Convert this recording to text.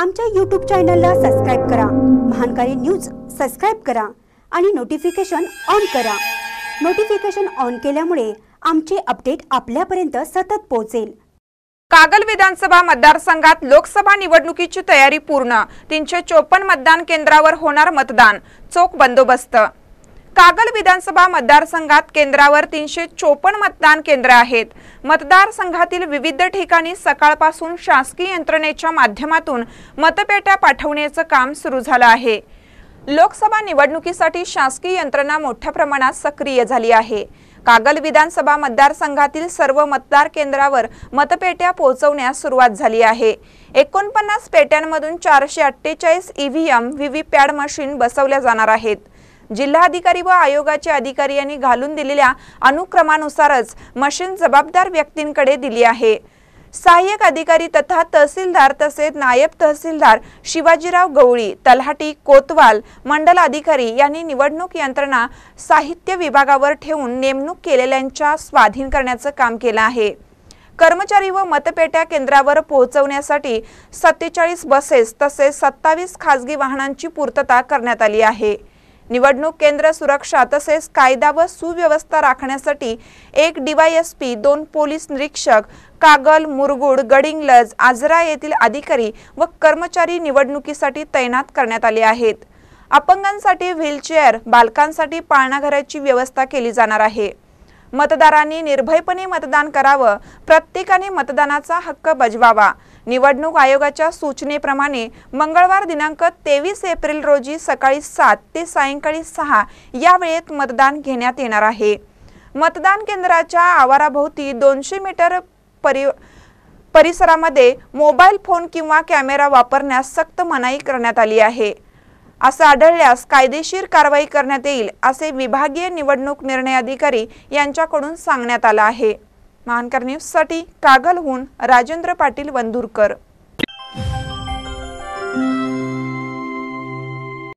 आमच्या यूट्यूब चॅनलला सबस्क्राईब करा महानकारी न्यूज सबस्क्राईब करा आणि नोटिफिकेशन ऑन करा नोटिफिकेशन ऑन केल्यामुळे आमचे अपडेट आपल्यापर्यंत सतत पोहोचेल कागल विधानसभा मतदारसंघात लोकसभा निवडणुकीची तयारी पूर्ण तीनशे चोपन्न मतदान केंद्रावर होणार मतदान चोख बंदोबस्त कागल विधानसभा मतदारसंघात केंद्रावर तीनशे चोपन्न मतदान केंद्र आहेत मतदारसंघातील विविध ठिकाणी सकाळपासून शासकीय यंत्रणेच्या माध्यमातून मतपेट्या पाठवण्याचं काम सुरू झालं आहे लोकसभा निवडणुकीसाठी शासकीय यंत्रणा मोठ्या प्रमाणात सक्रिय झाली आहे कागल विधानसभा मतदारसंघातील सर्व मतदार केंद्रावर मतपेट्या पोहोचवण्यास सुरुवात झाली आहे एकोणपन्नास पेट्यांमधून चारशे अठ्ठेचाळीस ईव्हीएम पॅड मशीन बसवल्या जाणार आहेत जिल्हाधिकारी व आयोगाचे अधिकारी यांनी घालून दिलेल्या अनुक्रमानुसारच मशीन जबाबदार व्यक्तींकडे दिली आहे सहाय्यक अधिकारी तथा तहसीलदार तसेच नायब तहसीलदार शिवाजीराव गवळी तलहाटी कोतवाल मंडल अधिकारी यांनी निवडणूक यंत्रणा साहित्य विभागावर ठेवून नेमणूक केलेल्यांच्या स्वाधीन करण्याचं काम केलं आहे कर्मचारी व मतपेट्या केंद्रावर पोहोचवण्यासाठी सत्तेचाळीस बसेस तसेच सत्तावीस खासगी वाहनांची पूर्तता करण्यात आली आहे निवडणूक केंद्र सुरक्षा तसेच कायदा व सुव्यवस्था राखण्यासाठी एक डीवायएसपी दोन पोलीस निरीक्षक कागल मुरगुड गडिंगलज आजरा येथील अधिकारी व कर्मचारी निवडणुकीसाठी तैनात करण्यात आले आहेत अपंगांसाठी व्हीलचेअर बालकांसाठी पाळणाघराची व्यवस्था केली जाणार आहे मतदारांनी निर्भयपणे मतदान करावं प्रत्येकाने मतदानाचा हक्क बजवावा निवडणूक आयोगाच्या सूचनेप्रमाणे मंगळवार दिनांक तेवीस एप्रिल रोजी सकाळी सात ते सायंकाळी सहा या वेळेत मतदान घेण्यात येणार आहे मतदान केंद्राच्या आवाराभोवती दोनशे मीटर परि परिसरामध्ये मोबाईल फोन किंवा कॅमेरा वापरण्यास सक्त मनाई करण्यात आली आहे असं आढळल्यास कायदेशीर कारवाई करण्यात येईल असे विभागीय निवडणूक निर्णय अधिकारी यांच्याकडून सांगण्यात आलं आहे महानकर न्यूजसाठी कागलहून राजेंद्र पाटील वंदूरकर